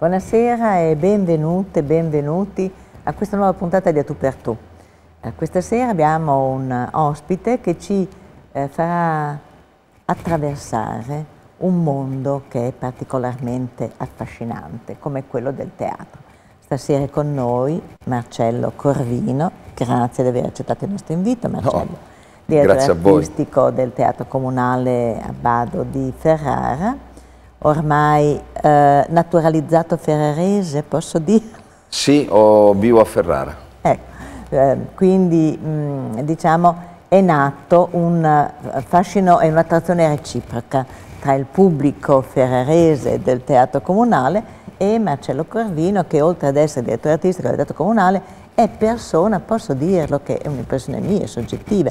Buonasera e benvenute, benvenuti a questa nuova puntata di A Tu per Tu. Eh, questa sera abbiamo un ospite che ci eh, farà attraversare un mondo che è particolarmente affascinante, come quello del teatro. Stasera è con noi Marcello Corvino, grazie di aver accettato il nostro invito Marcello, no, direttore artistico del Teatro Comunale Abbado di Ferrara ormai eh, naturalizzato ferrarese, posso dire? Sì, ho, vivo a Ferrara. Ecco, eh, quindi mh, mm, diciamo è nato un eh, fascino e un'attrazione reciproca tra il pubblico ferrarese del teatro comunale e Marcello Corvino che oltre ad essere direttore artistico del teatro comunale è persona, posso dirlo, che è un'impressione mia, soggettiva,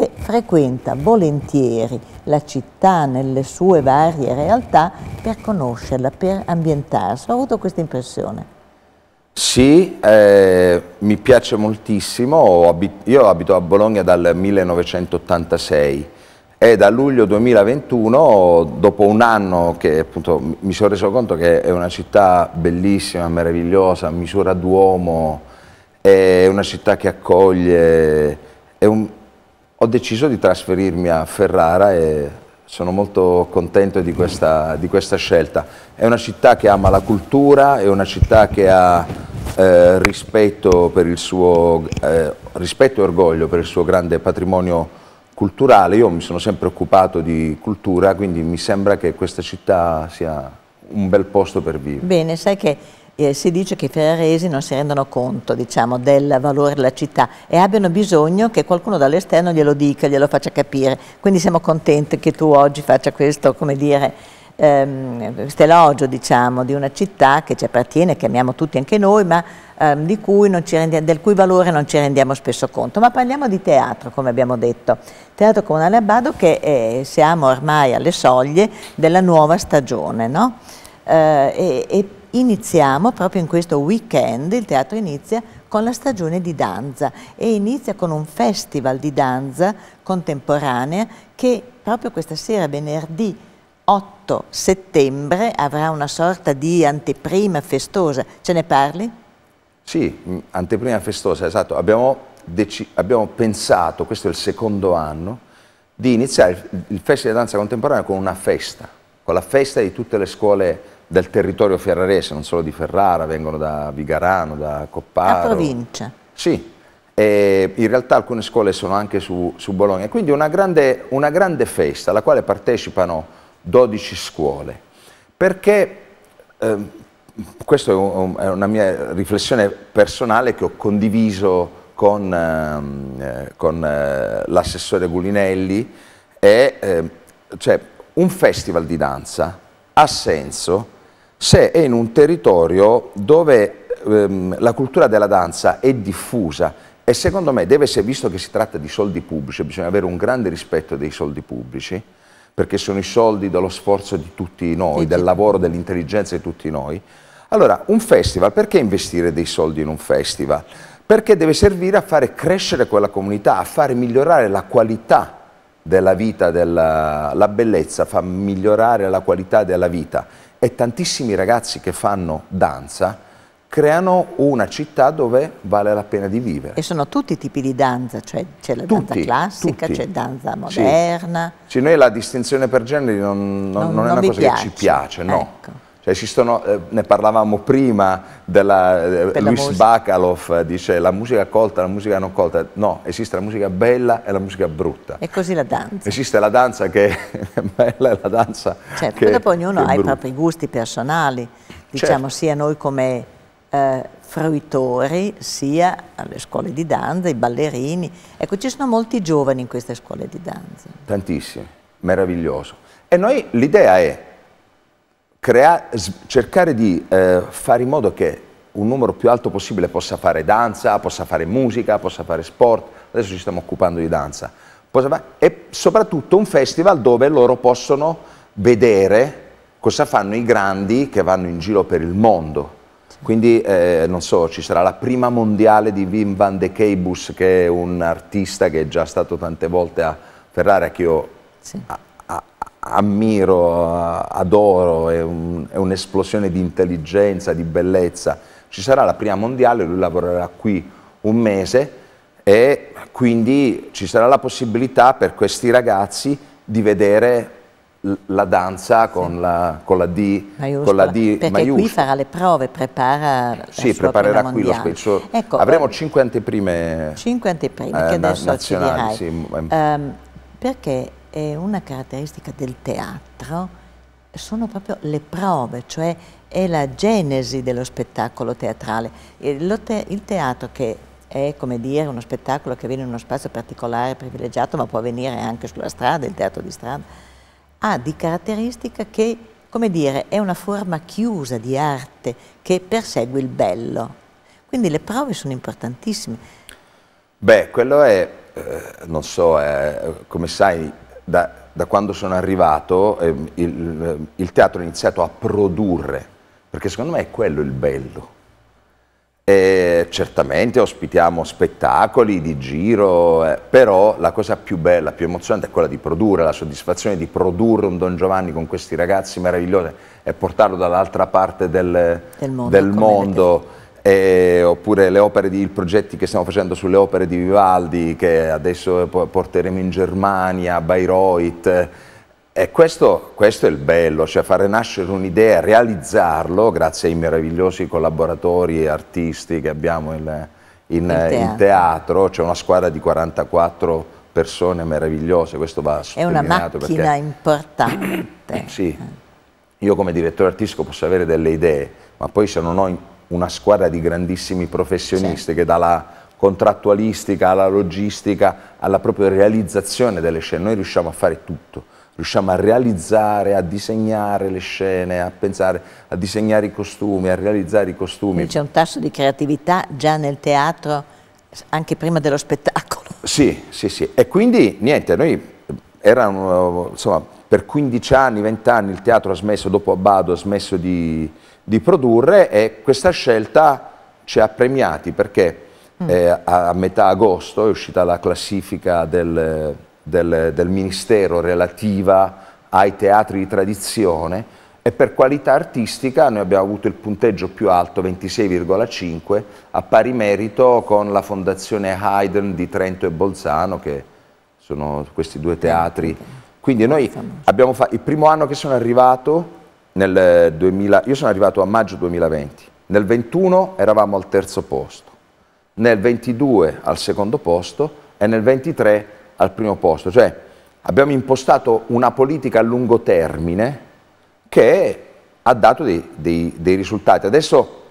che frequenta volentieri la città nelle sue varie realtà per conoscerla, per ambientarsi. Ho avuto questa impressione. Sì, eh, mi piace moltissimo, io abito a Bologna dal 1986 e da luglio 2021, dopo un anno che appunto mi sono reso conto che è una città bellissima, meravigliosa, misura d'uomo, è una città che accoglie, è un, ho deciso di trasferirmi a Ferrara e sono molto contento di questa, di questa scelta. È una città che ama la cultura, è una città che ha eh, rispetto, suo, eh, rispetto e orgoglio per il suo grande patrimonio culturale. Io mi sono sempre occupato di cultura, quindi mi sembra che questa città sia un bel posto per vivere. Bene, sai che eh, si dice che i ferraresi non si rendono conto diciamo, del valore della città e abbiano bisogno che qualcuno dall'esterno glielo dica, glielo faccia capire. Quindi siamo contenti che tu oggi faccia questo, come dire, ehm, questo elogio diciamo, di una città che ci appartiene, che amiamo tutti anche noi, ma ehm, cui rendiamo, del cui valore non ci rendiamo spesso conto. Ma parliamo di teatro, come abbiamo detto. Teatro Comunale Abbado che eh, siamo ormai alle soglie della nuova stagione. No? Eh, e, e iniziamo proprio in questo weekend, il teatro inizia con la stagione di danza e inizia con un festival di danza contemporanea che proprio questa sera venerdì 8 settembre avrà una sorta di anteprima festosa. Ce ne parli? Sì, mm, anteprima festosa, esatto. Abbiamo, abbiamo pensato, questo è il secondo anno, di iniziare il Festival di Danza Contemporanea con una festa, con la festa di tutte le scuole del territorio ferrarese, non solo di Ferrara, vengono da Vigarano, da Copparo. La provincia. Sì, e in realtà alcune scuole sono anche su, su Bologna, quindi una grande, una grande, festa alla quale partecipano 12 scuole, perché eh, questa è, un, è, una mia riflessione personale che ho condiviso con, ehm, eh, con eh, l'assessore Gulinelli, è, ehm, cioè, un festival di danza ha senso se è in un territorio dove ehm, la cultura della danza è diffusa e secondo me deve essere visto che si tratta di soldi pubblici, bisogna avere un grande rispetto dei soldi pubblici, perché sono i soldi dello sforzo di tutti noi, del lavoro, dell'intelligenza di tutti noi. Allora, un festival, perché investire dei soldi in un festival? Perché deve servire a fare crescere quella comunità, a fare migliorare la qualità della vita, della, la bellezza fa migliorare la qualità della vita e tantissimi ragazzi che fanno danza creano una città dove vale la pena di vivere. E sono tutti i tipi di danza, cioè c'è la tutti, danza classica, c'è danza moderna. Sì. sì. noi la distinzione per generi non, non, non, non è una cosa piace. che ci piace, no. Ecco. Cioè, sono, eh, ne parlavamo prima della eh, Luis musica. Bacalov, eh, dice la musica colta, la musica non colta. No, esiste la musica bella e la musica brutta. E così la danza. Esiste la danza che è bella e la danza certo, che dopo ognuno ha i propri gusti personali, diciamo certo. sia noi come eh, fruitori, sia alle scuole di danza, i ballerini. Ecco, ci sono molti giovani in queste scuole di danza. Tantissimi, meraviglioso. E noi l'idea è crea- cercare di eh, fare in modo che un numero più alto possibile possa fare danza, possa fare musica, possa fare sport, adesso ci stiamo occupando di danza, e soprattutto un festival dove loro possono vedere cosa fanno i grandi che vanno in giro per il mondo. Quindi, eh, non so, ci sarà la prima mondiale di Wim van de Keibus, che è un artista che è già stato tante volte a Ferrara, che io sì ammiro, adoro, è un'esplosione di intelligenza, di bellezza. Ci sarà la prima mondiale, lui lavorerà qui un mese e quindi ci sarà la possibilità per questi ragazzi di vedere la danza con, sì. la, con la, D maiuscola, con la D perché maiuscola. qui farà le prove, prepara la Sì, preparerà qui lo spazio. Ecco, Avremo eh, cinque anteprime, cinque anteprime eh, che adesso nazionali, sì. um, perché eh, una caratteristica del teatro sono proprio le prove, cioè è la genesi dello spettacolo teatrale. Il, teatro che è come dire uno spettacolo che viene in uno spazio particolare, privilegiato, ma può venire anche sulla strada, il teatro di strada, ha di caratteristica che, come dire, è una forma chiusa di arte che persegue il bello. Quindi le prove sono importantissime. Beh, quello è, eh, non so, eh, come sai, da, da quando sono arrivato eh, il, il, teatro ha iniziato a produrre, perché secondo me è quello il bello. E certamente ospitiamo spettacoli di giro, eh, però la cosa più bella, più emozionante è quella di produrre, la soddisfazione di produrre un Don Giovanni con questi ragazzi meravigliosi e portarlo dall'altra parte del, del mondo. Del mondo eh, oppure le opere di, progetti che stiamo facendo sulle opere di Vivaldi che adesso porteremo in Germania, a Bayreuth. E eh, questo, questo è il bello, cioè fare nascere un'idea, realizzarlo grazie ai meravigliosi collaboratori e artisti che abbiamo in, in, teatro. in teatro, c'è una squadra di 44 persone meravigliose, questo va sottolineato. È una macchina perché... importante. sì, io come direttore artistico posso avere delle idee, ma poi se non ho una squadra di grandissimi professionisti sì. che dalla contrattualistica alla logistica alla propria realizzazione delle scene, noi riusciamo a fare tutto, riusciamo a realizzare, a disegnare le scene, a pensare, a disegnare i costumi, a realizzare i costumi. C'è un tasso di creatività già nel teatro anche prima dello spettacolo. Sì, sì, sì. E quindi niente, noi eh, erano, insomma, per 15 anni, 20 anni il teatro ha smesso, dopo Abbado ha smesso di, di produrre e questa scelta ci ha premiati perché mm. eh, a, metà agosto è uscita la classifica del, del, del Ministero relativa ai teatri di tradizione e per qualità artistica noi abbiamo avuto il punteggio più alto, 26,5, a pari merito con la Fondazione Haydn di Trento e Bolzano, che sono questi due teatri. Quindi noi abbiamo fatto, il primo anno che sono arrivato nel 2000, eh, io sono arrivato a maggio 2020, nel 21 eravamo al terzo posto, nel 22 al secondo posto e nel 23 al primo posto, cioè abbiamo impostato una politica a lungo termine che ha dato dei, dei, dei risultati. Adesso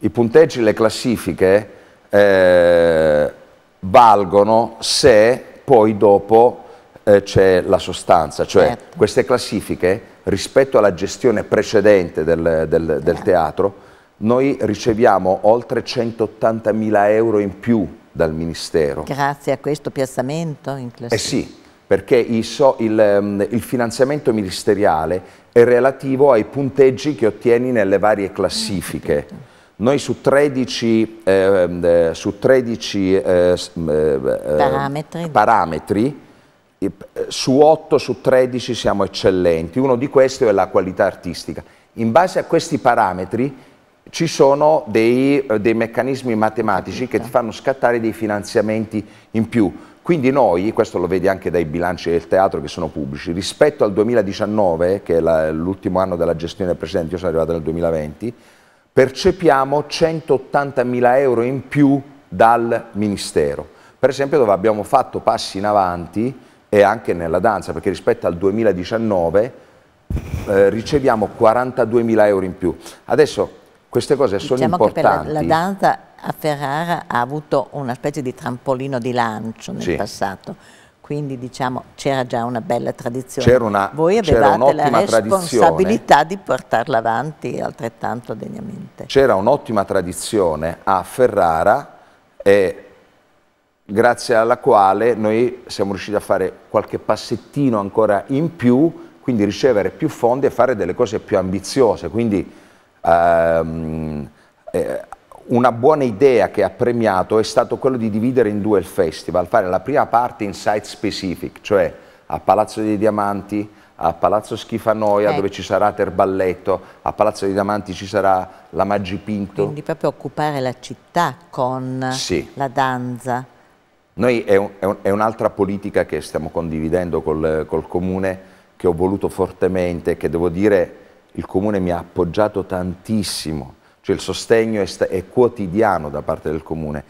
i punteggi, le classifiche eh, valgono se poi dopo eh, c'è la sostanza, cioè certo. queste classifiche rispetto alla gestione precedente del, del, del teatro, noi riceviamo oltre 180.000 euro in più dal Ministero. Grazie a questo piazzamento in classifica. Eh sì, perché il, so, il, ehm, il, finanziamento ministeriale è relativo ai punteggi che ottieni nelle varie classifiche. Ah, noi su 13, ehm, eh, su 13 eh, eh, eh, parametri, parametri eh, su 8 su 13 siamo eccellenti, uno di questi è la qualità artistica. In base a questi parametri ci sono dei, eh, dei meccanismi matematici che ti fanno scattare dei finanziamenti in più. Quindi noi, questo lo vedi anche dai bilanci del teatro che sono pubblici, rispetto al 2019, che è l'ultimo anno della gestione precedente, io sono arrivato nel 2020, percepiamo 180.000 euro in più dal Ministero. Per esempio dove abbiamo fatto passi in avanti e anche nella danza, perché rispetto al 2019 eh, riceviamo 42.000 euro in più. Adesso queste cose sono diciamo importanti. Che per la, la, danza a Ferrara ha avuto una specie di trampolino di lancio nel sì. passato, quindi diciamo c'era già una bella tradizione. C'era una, Voi avevate la responsabilità di portarla avanti altrettanto degnamente. C'era un'ottima tradizione a Ferrara e grazie alla quale noi siamo riusciti a fare qualche passettino ancora in più, quindi ricevere più fondi e fare delle cose più ambiziose. Quindi ehm, eh, una buona idea che ha premiato è stato quello di dividere in due il festival, fare la prima parte in site specific, cioè a Palazzo dei Diamanti, a Palazzo Schifanoia okay. Ecco. dove ci sarà Terballetto, a Palazzo dei Diamanti ci sarà la Pinto. Quindi proprio occupare la città con sì. la danza. Sì. Noi è, un'altra politica che stiamo condividendo col, col, Comune, che ho voluto fortemente, che devo dire il Comune mi ha appoggiato tantissimo, cioè il sostegno è, è quotidiano da parte del Comune.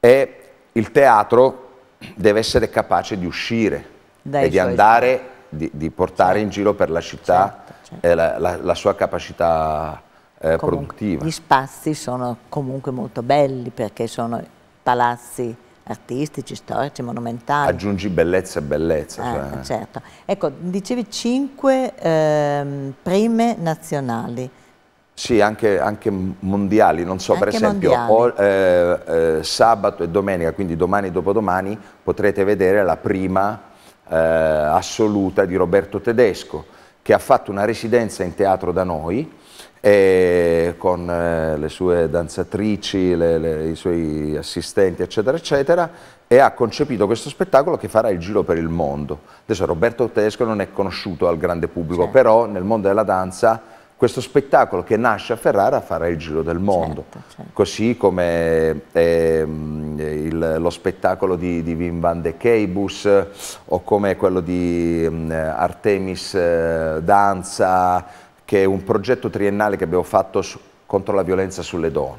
E il teatro deve essere capace di uscire Dai e di andare, di, di, portare certo. in giro per la città certo, certo. Eh, la, la, la, sua capacità eh, comunque, produttiva. Gli spazi sono comunque molto belli perché sono palazzi artistici, storici, monumentali. Aggiungi bellezza e bellezza. Eh, cioè. Certo. Ecco, dicevi cinque ehm, prime nazionali. Sì, anche, anche, mondiali, non so, anche per esempio o, eh, eh, sabato e domenica, quindi domani e dopodomani, potrete vedere la prima eh, assoluta di Roberto Tedesco, che ha fatto una residenza in teatro da noi, con eh, le sue danzatrici, le, le, i suoi assistenti, eccetera, eccetera, e ha concepito questo spettacolo che farà il giro per il mondo. Adesso Roberto Tedesco non è conosciuto al grande pubblico, certo. però nel mondo della danza questo spettacolo che nasce a Ferrara farà il giro del mondo, certo, certo. così come eh, il, lo spettacolo di, di, Wim van de Keibus o come quello di eh, Artemis eh, Danza, che è un progetto triennale che abbiamo fatto su, contro la violenza sulle donne.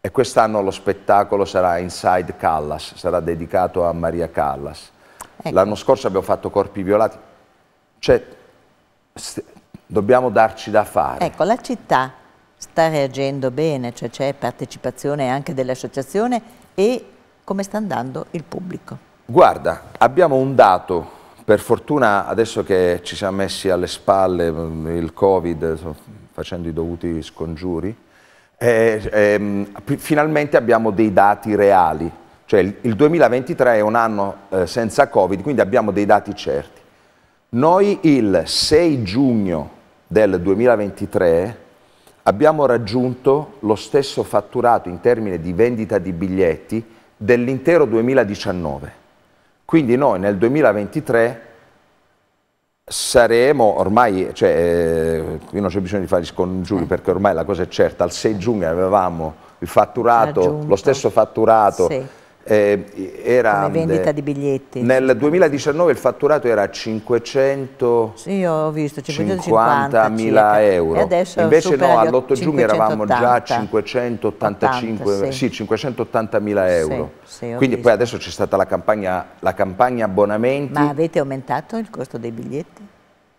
E quest'anno lo spettacolo sarà Inside Callas, sarà dedicato a Maria Callas. Ecco. L'anno scorso abbiamo fatto Corpi Violati. Cioè, dobbiamo darci da fare. Ecco, la città sta reagendo bene, cioè c'è partecipazione anche dell'associazione e come sta andando il pubblico? Guarda, abbiamo un dato per fortuna adesso che ci siamo messi alle spalle mm, il Covid, facendo i dovuti scongiuri, eh, eh, finalmente abbiamo dei dati reali, cioè il 2023 è un anno eh, senza Covid, quindi abbiamo dei dati certi. Noi il 6 giugno del 2023 abbiamo raggiunto lo stesso fatturato in termini di vendita di biglietti dell'intero 2019 quindi noi nel 2023 saremo ormai, cioè, eh, qui non c'è bisogno di fare gli scongiuri eh. perché ormai la cosa è certa, al 6 giugno avevamo il fatturato, lo stesso fatturato sì eh, era, Come eh, vendita di biglietti. Nel 2019 il fatturato era 500 sì, ho visto, 550 mila euro. Invece no, all'8 giugno eravamo già a 585 80, sì. sì 580 mila euro. Sì, sì, Quindi visto. poi adesso c'è stata la campagna, la campagna abbonamenti. Ma avete aumentato il costo dei biglietti?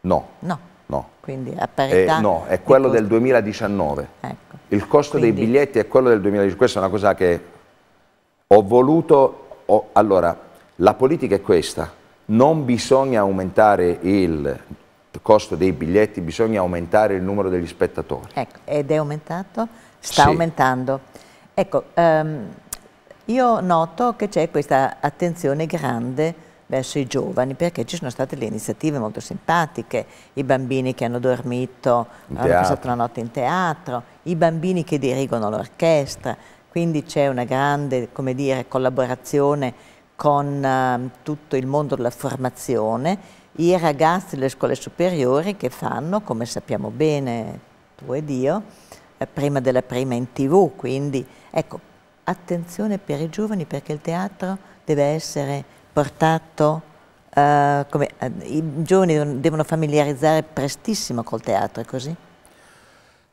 No. No. No. Quindi a parità. Eh, no, è quello del 2019. Ecco. Il costo Quindi. dei biglietti è quello del 2019. Questa è una cosa che ho voluto, ho, allora, la politica è questa, non bisogna aumentare il costo dei biglietti, bisogna aumentare il numero degli spettatori. Ecco, ed è aumentato? Sta sì. aumentando. Ecco, um, io noto che c'è questa attenzione grande verso i giovani perché ci sono state le iniziative molto simpatiche, i bambini che hanno dormito, hanno passato la notte in teatro, i bambini che dirigono l'orchestra, quindi c'è una grande dire, collaborazione con uh, tutto il mondo della formazione, i ragazzi delle scuole superiori che fanno, come sappiamo bene tu ed io, eh, prima della prima in tv, quindi ecco, attenzione per i giovani perché il teatro deve essere portato Uh, come, uh, i giovani devono familiarizzare prestissimo col teatro, è così?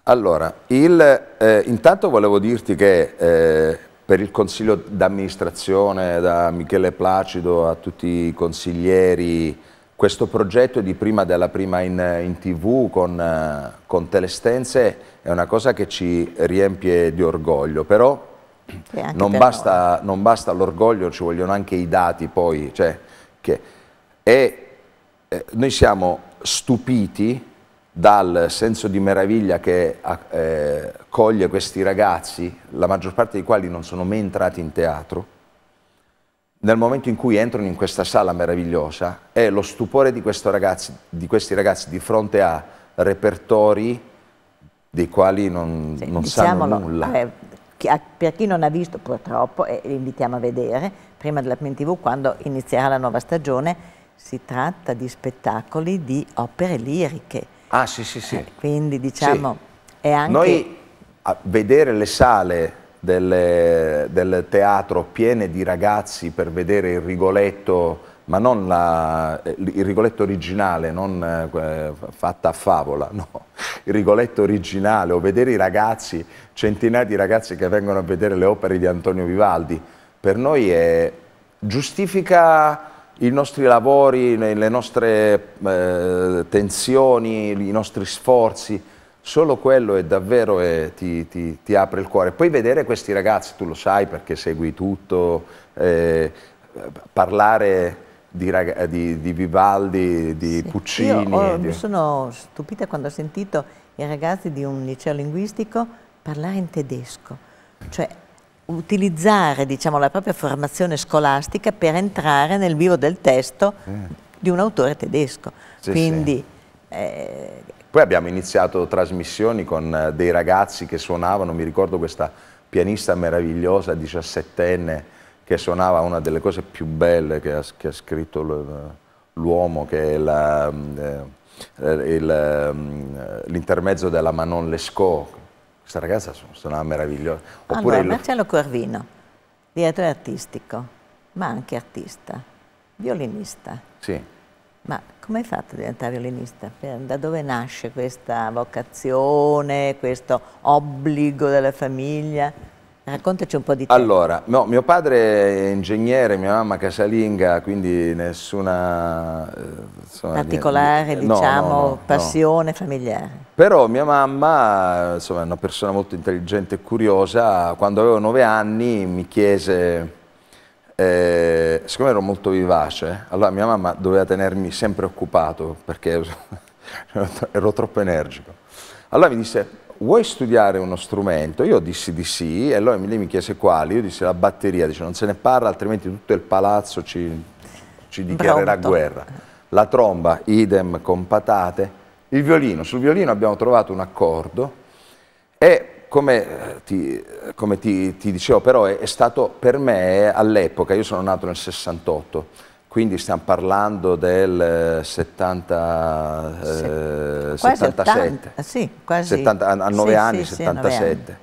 Allora, il, eh, intanto volevo dirti che eh, per il consiglio d'amministrazione, da Michele Placido a tutti i consiglieri, questo progetto di prima della prima in, in tv con, eh, con Telestense è una cosa che ci riempie di orgoglio, però non basta, non basta l'orgoglio, ci vogliono anche i dati poi, cioè, che, e, eh, noi siamo stupiti dal senso di meraviglia che eh, coglie questi ragazzi, la maggior parte dei quali non sono mai entrati in teatro, nel momento in cui entrano in questa sala meravigliosa, è lo stupore di, ragazzi, di questi ragazzi di fronte a repertori dei quali non, sì, non sanno nulla. Eh, per chi non ha visto purtroppo, e eh, li invitiamo a vedere, prima della PMTV, quando inizierà la nuova stagione, si tratta di spettacoli di opere liriche Ah sì sì sì. Eh, quindi diciamo sì. è anche... Noi a vedere le sale del, del, teatro piene di ragazzi per vedere il Rigoletto, ma non la, eh, il Rigoletto originale, non eh, fatta a favola, no, il Rigoletto originale, o vedere i ragazzi, centinaia di ragazzi che vengono a vedere le opere di Antonio Vivaldi, per noi è, giustifica i nostri lavori, le nostre eh, tensioni, i nostri sforzi, solo quello è davvero eh, ti, ti, ti, apre il cuore. Poi vedere questi ragazzi, tu lo sai perché segui tutto, eh, parlare di, di, di, Vivaldi, di sì, Puccini. Ho, di... Mi sono stupita quando ho sentito i ragazzi di un liceo linguistico parlare in tedesco, cioè utilizzare diciamo, la propria formazione scolastica per entrare nel vivo del testo di un autore tedesco. Sì, Quindi, sì. Eh... Poi abbiamo iniziato trasmissioni con eh, dei ragazzi che suonavano, mi ricordo questa pianista meravigliosa, 17enne, che suonava una delle cose più belle che ha, che ha scritto l'uomo, che è mm, eh, eh, mm, l'intermezzo della Manon Lescaut, questa ragazza suonava meravigliosa. Oppure allora, Marcello Corvino, direttore artistico, ma anche artista, violinista. Sì. Ma come hai fatto a diventare violinista? Da dove nasce questa vocazione, questo obbligo della famiglia? Raccontaci eh, un po' di te. Allora, no, mio padre è ingegnere, mia mamma casalinga, quindi nessuna... Eh, insomma, Particolare, niente, diciamo, no, no, passione familiare. Però mia mamma, insomma, è una persona molto intelligente e curiosa, quando avevo nove anni mi chiese... Eh, siccome ero molto vivace, allora mia mamma doveva tenermi sempre occupato perché ero troppo energico. Allora mi disse, vuoi studiare uno strumento? Io dissi di sì e lui lei mi chiese quali, io dissi la batteria, dice non se ne parla altrimenti tutto il palazzo ci, ci dichiarerà Pronto. guerra. La tromba, idem, con patate. Il violino, sul violino abbiamo trovato un accordo e come, eh, ti, come ti, ti dicevo però è, è stato per me eh, all'epoca, io sono nato nel 68, quindi stiamo parlando del 70, eh, 77, 80, eh, sì, quasi. 70, a 9 sì, anni, sì, 77. Anni.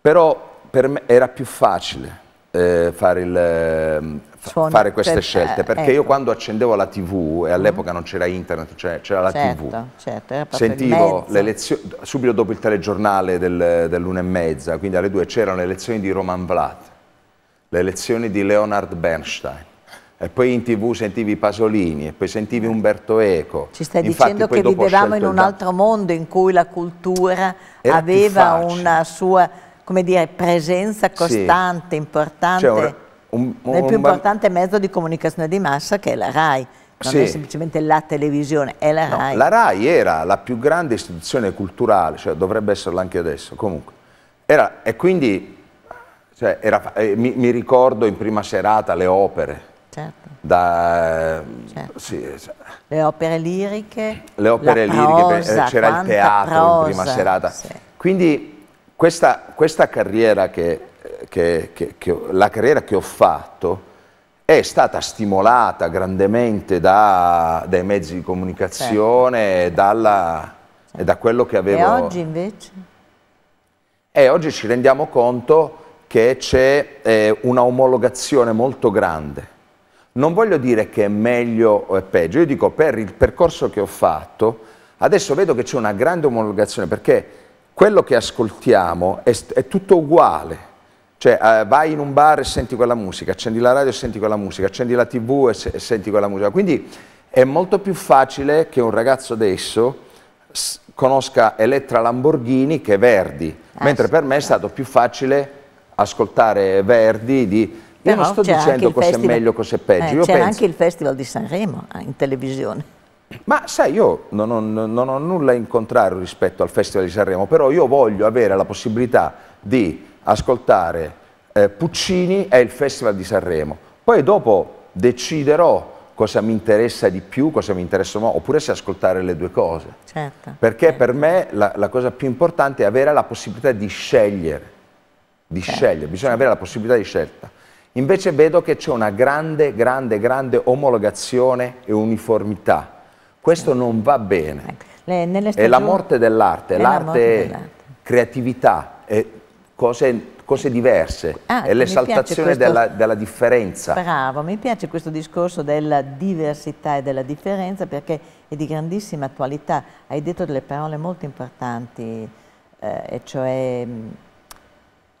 Però per me era più facile eh, fare, il, ehm, Suono, fare, queste per, scelte, eh, perché ecco. io quando accendevo la tv, e all'epoca mm. non c'era internet, cioè c'era la certo, tv, certo, sentivo le lezioni, subito dopo il telegiornale del, dell'una e mezza, quindi alle due c'erano le lezioni di Roman Vlad, le lezioni di Leonard Bernstein, e poi in tv sentivi Pasolini e poi sentivi Umberto Eco. Ci stai Infatti, dicendo che vivevamo in un altro mondo in cui la cultura Era aveva una sua dire, presenza costante, sì. importante. Cioè, un, un, nel più importante mezzo di comunicazione di massa che è la RAI non sì. è semplicemente la televisione, è la no, RAI. La RAI era la più grande istituzione culturale, cioè dovrebbe esserla anche adesso, comunque. Era, e quindi cioè, era, eh, mi, mi, ricordo in prima serata le opere, certo. Da, certo. Sì, le opere liriche, le opere liriche, c'era il teatro prosa, in prima serata. Sì. Quindi questa, questa carriera che, che, che, che, la carriera che ho fatto è stata stimolata grandemente da, dai mezzi di comunicazione certo. e, dalla, e da quello che avevo... E oggi invece? E oggi ci rendiamo conto che c'è eh, una omologazione molto grande non voglio dire che è meglio o è peggio, io dico per il percorso che ho fatto, adesso vedo che c'è una grande omologazione perché quello che ascoltiamo è, è tutto uguale. Cioè eh, vai in un bar e senti quella musica, accendi la radio e senti quella musica, accendi la tv e, se, e senti quella musica. Quindi è molto più facile che un ragazzo adesso conosca Elettra Lamborghini che Verdi, eh mentre per me è certo. stato più facile ascoltare Verdi di però Io non sto dicendo cos'è festival... meglio, cos'è eh, peggio. Eh, c'era penso... anche il Festival di Sanremo eh, in televisione. Ma sai, io non ho, non ho, nulla in contrario rispetto al Festival di Sanremo, però io voglio avere la possibilità di ascoltare eh, Puccini e il Festival di Sanremo. Poi dopo deciderò cosa mi interessa di più, cosa mi interessa meno, oppure se ascoltare le due cose. Certo, Perché certo. per me la, la, cosa più importante è avere la possibilità di scegliere, di certo. scegliere, bisogna avere la possibilità di scelta. Invece vedo che c'è una grande, grande, grande omologazione e uniformità. Questo non va bene. Ecco. Le, è la morte dell'arte, l'arte è creatività, è cose cose diverse, ah, è l'esaltazione della, della, differenza. Bravo, mi piace questo discorso della diversità e della differenza perché è di grandissima attualità. Hai detto delle parole molto importanti, eh, e cioè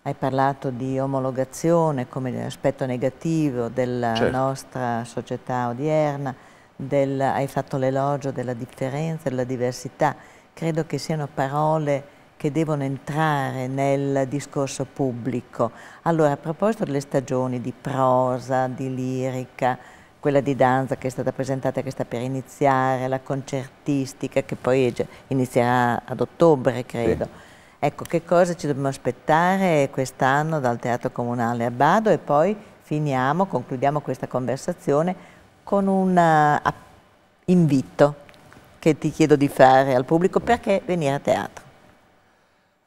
hai parlato di omologazione come aspetto negativo della certo. nostra società odierna, del, hai fatto l'elogio della differenza, della diversità. Credo che siano parole che devono entrare nel discorso pubblico. Allora, a proposito delle stagioni di prosa, di lirica, quella di danza che è stata presentata, che sta per iniziare, la concertistica che poi inizierà ad ottobre, credo. Sì Ecco, che cosa ci dobbiamo aspettare quest'anno dal Teatro Comunale a Bado e poi finiamo, concludiamo questa conversazione con un eh, invito che ti chiedo di fare al pubblico perché venire a teatro.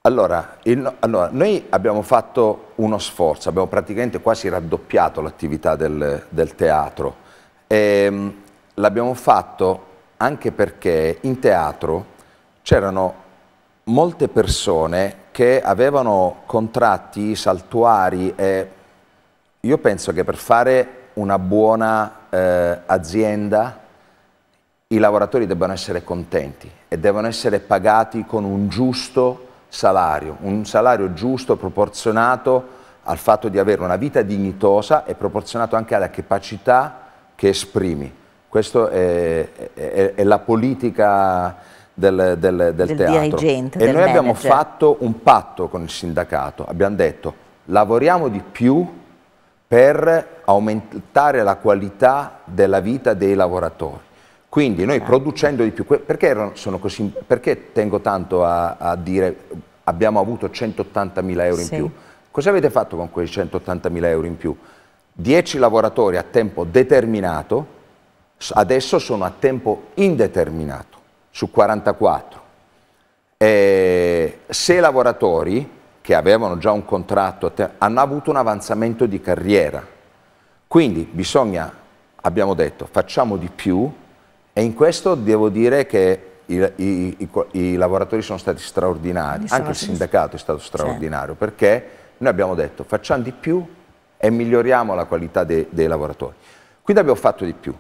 Allora, il, allora, noi abbiamo fatto uno sforzo, abbiamo praticamente quasi raddoppiato l'attività del, del, teatro. Ehm, l'abbiamo fatto anche perché in teatro c'erano molte persone che avevano contratti saltuari e io penso che per fare una buona eh, azienda i lavoratori debbano essere contenti e devono essere pagati con un giusto salario, un salario giusto, proporzionato al fatto di avere una vita dignitosa e proporzionato anche alla capacità che esprimi. Questa è, è, è la politica del, del, del, del teatro. Agent, e noi manager. abbiamo fatto un patto con il sindacato, abbiamo detto lavoriamo di più per aumentare la qualità della vita dei lavoratori. Quindi noi certo. producendo di più, perché, così, perché tengo tanto a, a, dire abbiamo avuto 180.000 euro in sì. più? Cosa avete fatto con quei 180.000 euro in più? 10 lavoratori a tempo determinato adesso sono a tempo indeterminato su 44. Eh, se lavoratori che avevano già un contratto hanno avuto un avanzamento di carriera, quindi bisogna, abbiamo detto, facciamo di più e in questo devo dire che i, i, i, i lavoratori sono stati straordinari, anche il sindacato è stato straordinario, certo. perché noi abbiamo detto facciamo di più e miglioriamo la qualità de, dei lavoratori. Quindi abbiamo fatto di più.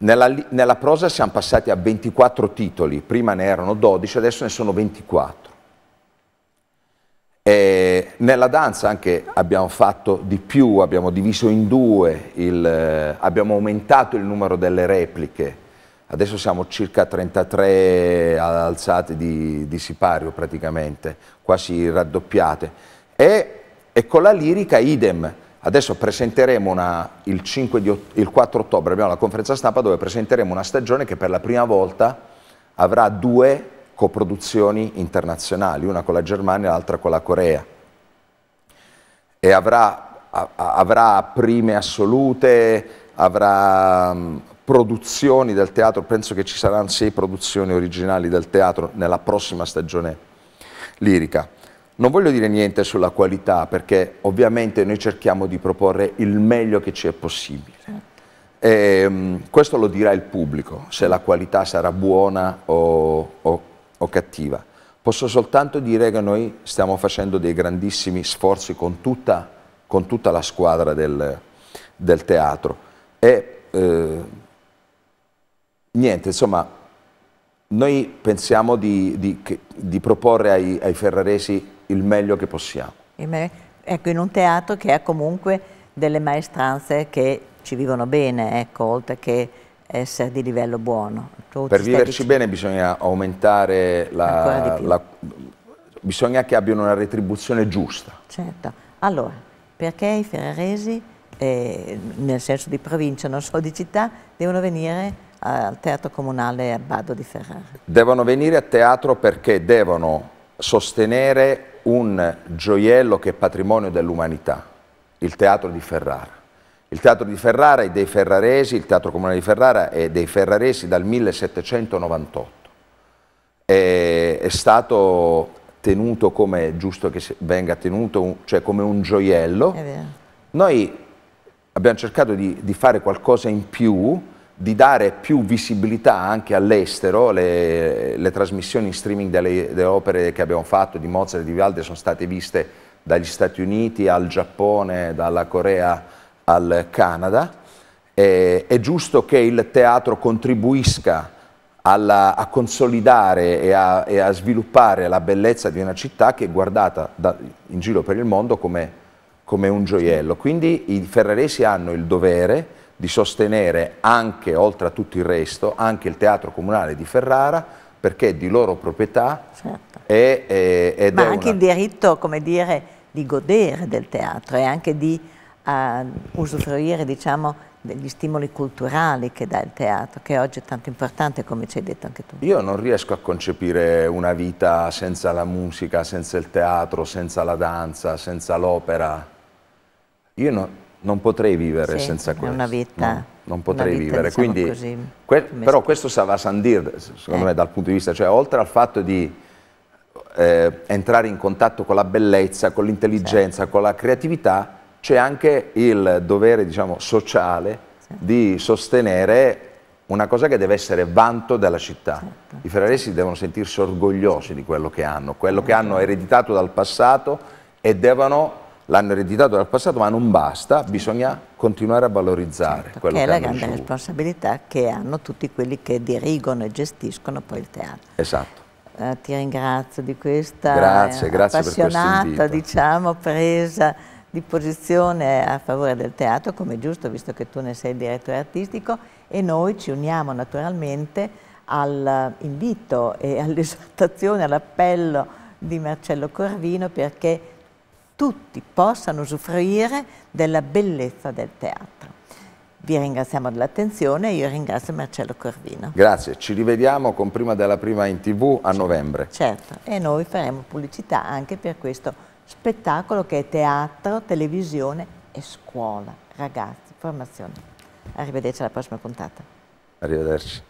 Nella, nella, prosa siamo passati a 24 titoli, prima ne erano 12, adesso ne sono 24. E nella danza anche abbiamo fatto di più, abbiamo diviso in due, il, eh, abbiamo aumentato il numero delle repliche, adesso siamo circa 33 alzate di, di sipario praticamente, quasi raddoppiate. E, e con la lirica idem, Adesso presenteremo una, il, di, il 4 ottobre, abbiamo la conferenza stampa dove presenteremo una stagione che per la prima volta avrà due coproduzioni internazionali, una con la Germania e l'altra con la Corea. E avrà, a, avrà prime assolute, avrà um, produzioni del teatro, penso che ci saranno sei produzioni originali del teatro nella prossima stagione lirica. Non voglio dire niente sulla qualità perché ovviamente noi cerchiamo di proporre il meglio che ci è possibile. E, ehm, questo lo dirà il pubblico, se la qualità sarà buona o, o, o cattiva. Posso soltanto dire che noi stiamo facendo dei grandissimi sforzi con tutta, con tutta la squadra del, del teatro. E eh, niente, insomma, noi pensiamo di, di, di proporre ai, ai ferraresi il meglio che possiamo. Ecco, in un teatro che ha comunque delle maestranze che ci vivono bene, ecco, oltre che essere di livello buono. Tu per viverci bene bisogna aumentare la, la... bisogna che abbiano una retribuzione giusta. Certo. Allora, perché i ferraresi, eh, nel senso di provincia, non solo di città, devono venire al Teatro Comunale a Bado di Ferrara? Devono venire a teatro perché devono sostenere un gioiello che è patrimonio dell'umanità, il teatro di Ferrara. Il teatro di Ferrara è dei ferraresi, il teatro comunale di Ferrara è dei ferraresi dal 1798. È, è stato tenuto come giusto che venga tenuto, un, cioè come un gioiello. Noi abbiamo cercato di, di fare qualcosa in più, di dare più visibilità anche all'estero, le, le, trasmissioni in streaming delle, delle, opere che abbiamo fatto di Mozart e di Vivaldi sono state viste dagli Stati Uniti al Giappone, dalla Corea al Canada, e, è giusto che il teatro contribuisca alla, a consolidare e a, e a, sviluppare la bellezza di una città che è guardata da, in giro per il mondo come, come un gioiello. Quindi i ferraresi hanno il dovere di sostenere anche, oltre a tutto il resto, anche il Teatro Comunale di Ferrara perché è di loro proprietà certo. e, e, ed Ma anche una... il diritto, come dire, di godere del teatro e anche di uh, usufruire, diciamo, degli stimoli culturali che dà il teatro, che oggi è tanto importante, come ci hai detto anche tu. Io non riesco a concepire una vita senza la musica, senza il teatro, senza la danza, senza l'opera. Io non non potrei vivere sì, senza questo. È una vita. No, non potrei vita, vivere. Diciamo Quindi, così, que però questo sa va a sandir, secondo eh. me, dal punto di vista, cioè oltre al fatto di eh, entrare in contatto con la bellezza, con l'intelligenza, sì. Certo. con la creatività, c'è anche il dovere, diciamo, sociale sì. di sostenere una cosa che deve essere vanto della città. Certo. I ferraresi devono sentirsi orgogliosi di quello che hanno, quello eh, che hanno certo. ereditato dal passato e devono l'hanno ereditato dal passato, ma non basta, bisogna continuare a valorizzare certo, quello che, che è la grande ricevuto. responsabilità che hanno tutti quelli che dirigono e gestiscono poi il teatro. Esatto. Eh, ti ringrazio di questa grazie, grazie appassionata, per diciamo, presa di posizione a favore del teatro, come è giusto, visto che tu ne sei il direttore artistico, e noi ci uniamo naturalmente all'invito e all'esortazione, all'appello di Marcello Corvino perché tutti possano usufruire della bellezza del teatro. Vi ringraziamo dell'attenzione e io ringrazio Marcello Corvino. Grazie, ci rivediamo con Prima della Prima in tv a novembre. Certo, e noi faremo pubblicità anche per questo spettacolo che è teatro, televisione e scuola, ragazzi, formazione. Arrivederci alla prossima puntata. Arrivederci.